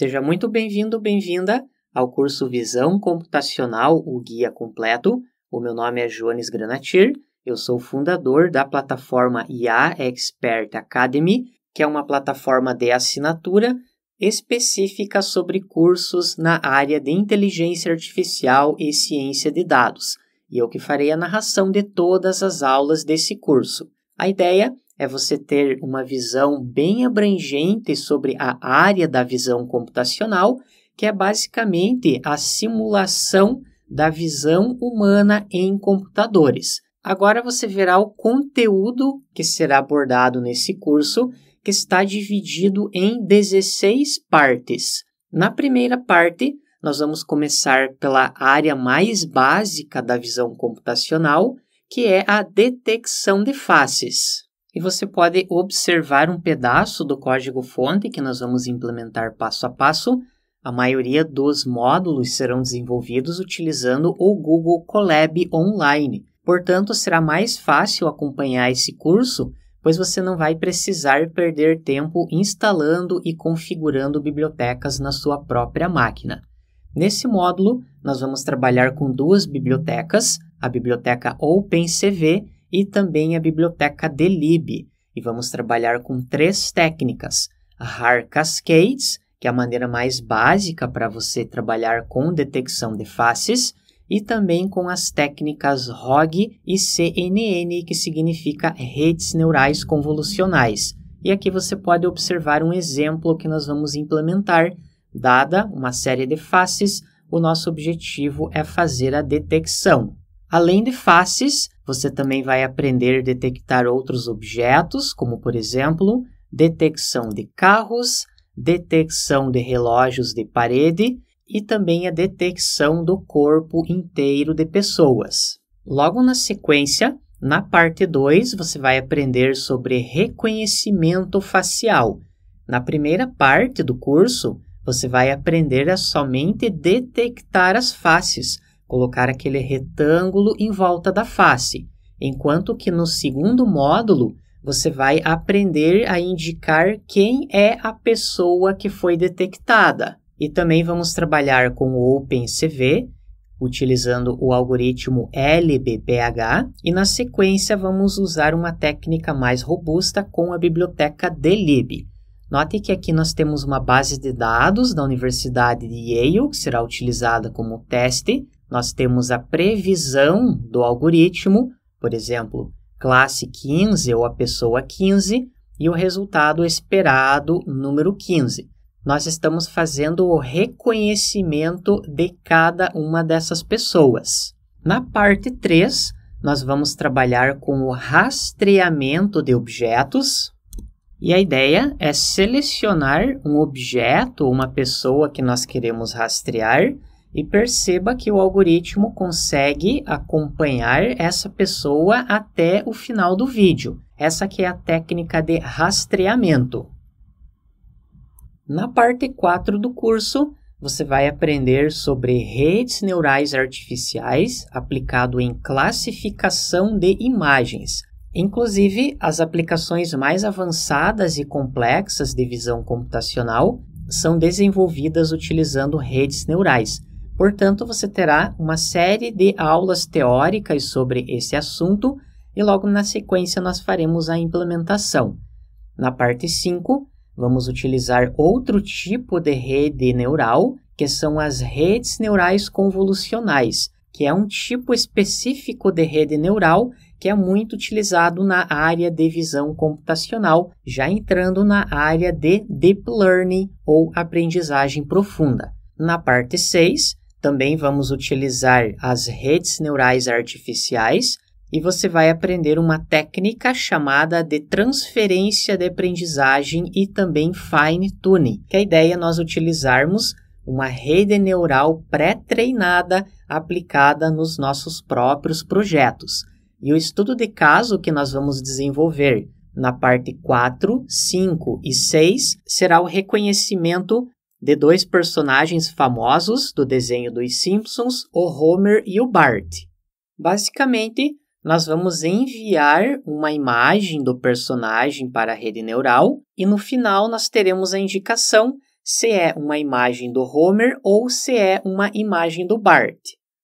Seja muito bem-vindo, bem-vinda ao curso Visão Computacional, o Guia Completo. O meu nome é Jones Granatir, eu sou fundador da plataforma IA Expert Academy, que é uma plataforma de assinatura específica sobre cursos na área de inteligência artificial e ciência de dados, e eu que farei a narração de todas as aulas desse curso. A ideia é você ter uma visão bem abrangente sobre a área da visão computacional, que é basicamente a simulação da visão humana em computadores. Agora você verá o conteúdo que será abordado nesse curso, que está dividido em 16 partes. Na primeira parte, nós vamos começar pela área mais básica da visão computacional, que é a detecção de faces e você pode observar um pedaço do código-fonte que nós vamos implementar passo a passo. A maioria dos módulos serão desenvolvidos utilizando o Google Colab Online. Portanto, será mais fácil acompanhar esse curso, pois você não vai precisar perder tempo instalando e configurando bibliotecas na sua própria máquina. Nesse módulo, nós vamos trabalhar com duas bibliotecas, a biblioteca OpenCV e também a biblioteca Delib. E vamos trabalhar com três técnicas: hard cascades, que é a maneira mais básica para você trabalhar com detecção de faces, e também com as técnicas ROG e CNN, que significa redes neurais convolucionais. E aqui você pode observar um exemplo que nós vamos implementar. Dada uma série de faces, o nosso objetivo é fazer a detecção. Além de faces, você também vai aprender a detectar outros objetos, como por exemplo, detecção de carros, detecção de relógios de parede e também a detecção do corpo inteiro de pessoas. Logo na sequência, na parte 2, você vai aprender sobre reconhecimento facial. Na primeira parte do curso, você vai aprender a somente detectar as faces colocar aquele retângulo em volta da face, enquanto que no segundo módulo você vai aprender a indicar quem é a pessoa que foi detectada. E também vamos trabalhar com o OpenCV, utilizando o algoritmo LBPH, e na sequência vamos usar uma técnica mais robusta com a biblioteca DLib. Note que aqui nós temos uma base de dados da Universidade de Yale, que será utilizada como teste nós temos a previsão do algoritmo, por exemplo, classe 15 ou a pessoa 15, e o resultado esperado, número 15. Nós estamos fazendo o reconhecimento de cada uma dessas pessoas. Na parte 3, nós vamos trabalhar com o rastreamento de objetos. E a ideia é selecionar um objeto, uma pessoa que nós queremos rastrear, e perceba que o algoritmo consegue acompanhar essa pessoa até o final do vídeo. Essa que é a técnica de rastreamento. Na parte 4 do curso, você vai aprender sobre redes neurais artificiais aplicado em classificação de imagens. Inclusive, as aplicações mais avançadas e complexas de visão computacional são desenvolvidas utilizando redes neurais. Portanto, você terá uma série de aulas teóricas sobre esse assunto e logo na sequência nós faremos a implementação. Na parte 5, vamos utilizar outro tipo de rede neural, que são as redes neurais convolucionais, que é um tipo específico de rede neural que é muito utilizado na área de visão computacional, já entrando na área de deep learning ou aprendizagem profunda. Na parte 6, também vamos utilizar as redes neurais artificiais e você vai aprender uma técnica chamada de transferência de aprendizagem e também fine tuning, que é a ideia é nós utilizarmos uma rede neural pré-treinada aplicada nos nossos próprios projetos. E o estudo de caso que nós vamos desenvolver na parte 4, 5 e 6 será o reconhecimento de dois personagens famosos do desenho dos Simpsons, o Homer e o Bart. Basicamente, nós vamos enviar uma imagem do personagem para a rede neural e no final nós teremos a indicação se é uma imagem do Homer ou se é uma imagem do Bart.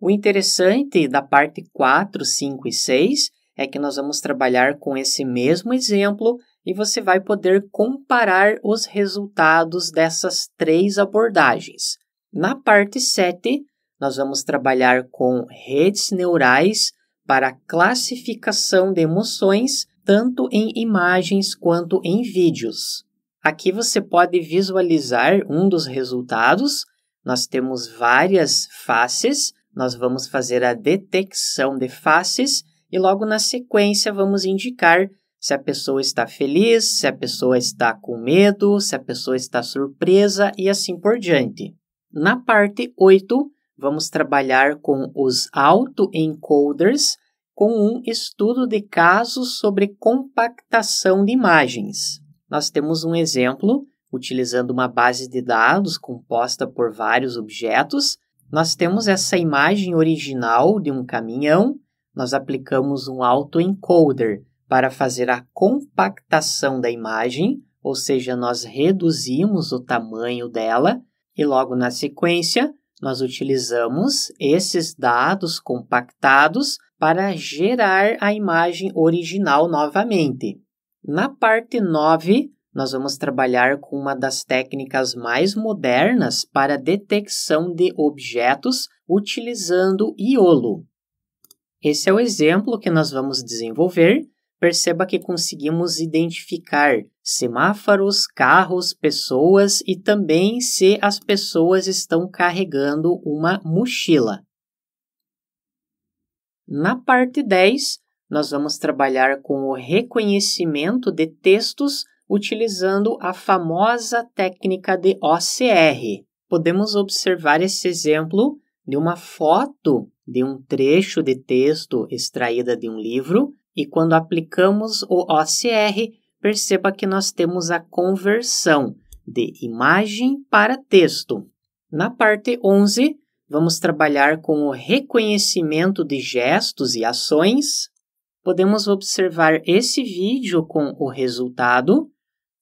O interessante da parte 4, 5 e 6 é que nós vamos trabalhar com esse mesmo exemplo e você vai poder comparar os resultados dessas três abordagens. Na parte 7, nós vamos trabalhar com redes neurais para classificação de emoções, tanto em imagens quanto em vídeos. Aqui você pode visualizar um dos resultados. Nós temos várias faces, nós vamos fazer a detecção de faces e logo na sequência vamos indicar se a pessoa está feliz, se a pessoa está com medo, se a pessoa está surpresa e assim por diante. Na parte 8, vamos trabalhar com os autoencoders com um estudo de casos sobre compactação de imagens. Nós temos um exemplo utilizando uma base de dados composta por vários objetos. Nós temos essa imagem original de um caminhão, nós aplicamos um autoencoder para fazer a compactação da imagem, ou seja, nós reduzimos o tamanho dela e logo na sequência nós utilizamos esses dados compactados para gerar a imagem original novamente. Na parte 9, nós vamos trabalhar com uma das técnicas mais modernas para detecção de objetos utilizando IOLO. Esse é o exemplo que nós vamos desenvolver perceba que conseguimos identificar semáforos, carros, pessoas e também se as pessoas estão carregando uma mochila. Na parte 10, nós vamos trabalhar com o reconhecimento de textos utilizando a famosa técnica de OCR. Podemos observar esse exemplo de uma foto de um trecho de texto extraída de um livro e quando aplicamos o OCR, perceba que nós temos a conversão de imagem para texto. Na parte 11, vamos trabalhar com o reconhecimento de gestos e ações. Podemos observar esse vídeo com o resultado.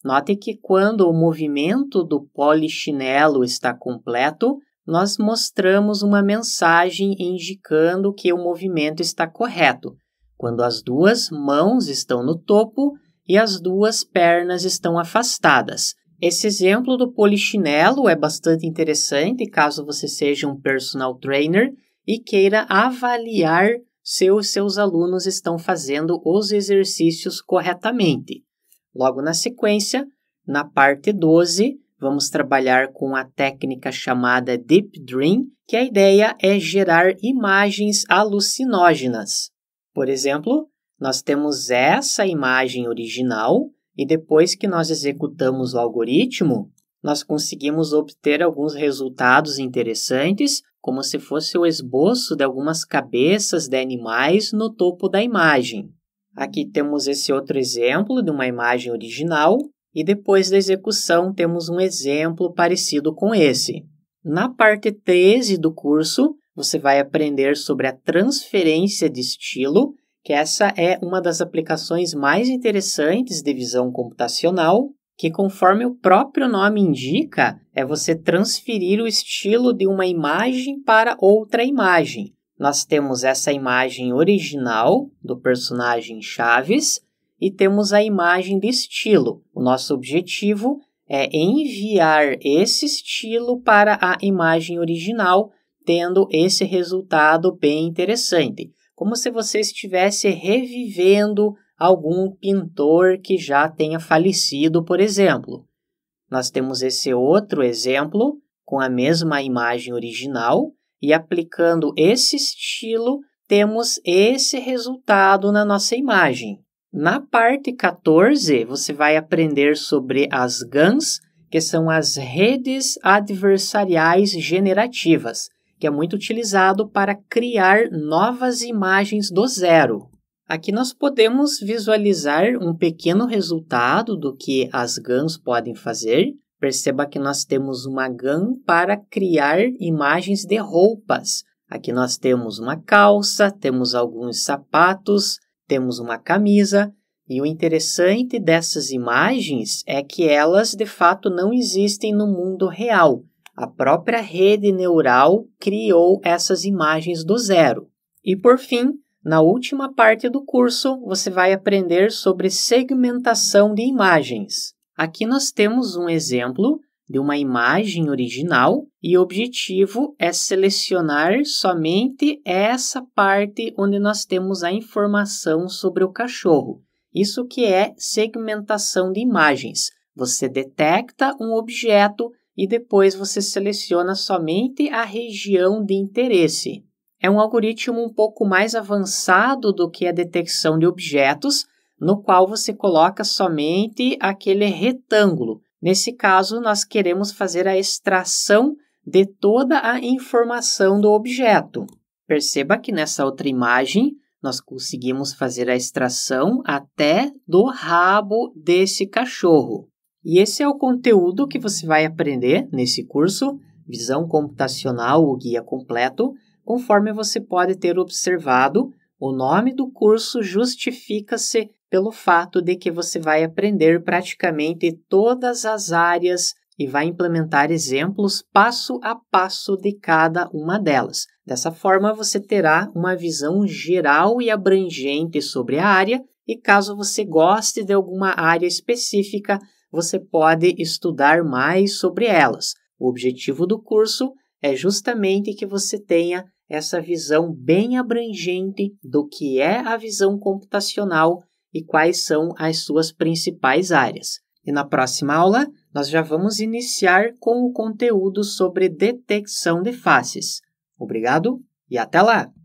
Note que quando o movimento do polichinelo está completo, nós mostramos uma mensagem indicando que o movimento está correto quando as duas mãos estão no topo e as duas pernas estão afastadas. Esse exemplo do polichinelo é bastante interessante caso você seja um personal trainer e queira avaliar se os seus alunos estão fazendo os exercícios corretamente. Logo na sequência, na parte 12, vamos trabalhar com a técnica chamada Deep Dream, que a ideia é gerar imagens alucinógenas. Por exemplo, nós temos essa imagem original e depois que nós executamos o algoritmo, nós conseguimos obter alguns resultados interessantes, como se fosse o esboço de algumas cabeças de animais no topo da imagem. Aqui temos esse outro exemplo de uma imagem original e depois da execução temos um exemplo parecido com esse. Na parte 13 do curso, você vai aprender sobre a transferência de estilo, que essa é uma das aplicações mais interessantes de visão computacional, que conforme o próprio nome indica, é você transferir o estilo de uma imagem para outra imagem. Nós temos essa imagem original do personagem Chaves e temos a imagem de estilo. O nosso objetivo é enviar esse estilo para a imagem original tendo esse resultado bem interessante, como se você estivesse revivendo algum pintor que já tenha falecido, por exemplo. Nós temos esse outro exemplo com a mesma imagem original e aplicando esse estilo, temos esse resultado na nossa imagem. Na parte 14, você vai aprender sobre as GANs, que são as redes adversariais generativas que é muito utilizado para criar novas imagens do zero. Aqui nós podemos visualizar um pequeno resultado do que as GANs podem fazer. Perceba que nós temos uma GAN para criar imagens de roupas. Aqui nós temos uma calça, temos alguns sapatos, temos uma camisa. E o interessante dessas imagens é que elas de fato não existem no mundo real. A própria rede neural criou essas imagens do zero. E por fim, na última parte do curso, você vai aprender sobre segmentação de imagens. Aqui nós temos um exemplo de uma imagem original e o objetivo é selecionar somente essa parte onde nós temos a informação sobre o cachorro. Isso que é segmentação de imagens. Você detecta um objeto e depois você seleciona somente a região de interesse. É um algoritmo um pouco mais avançado do que a detecção de objetos, no qual você coloca somente aquele retângulo. Nesse caso, nós queremos fazer a extração de toda a informação do objeto. Perceba que nessa outra imagem, nós conseguimos fazer a extração até do rabo desse cachorro. E esse é o conteúdo que você vai aprender nesse curso Visão Computacional, o guia completo, conforme você pode ter observado, o nome do curso justifica-se pelo fato de que você vai aprender praticamente todas as áreas e vai implementar exemplos passo a passo de cada uma delas. Dessa forma, você terá uma visão geral e abrangente sobre a área, e caso você goste de alguma área específica, você pode estudar mais sobre elas. O objetivo do curso é justamente que você tenha essa visão bem abrangente do que é a visão computacional e quais são as suas principais áreas. E na próxima aula, nós já vamos iniciar com o conteúdo sobre detecção de faces. Obrigado e até lá!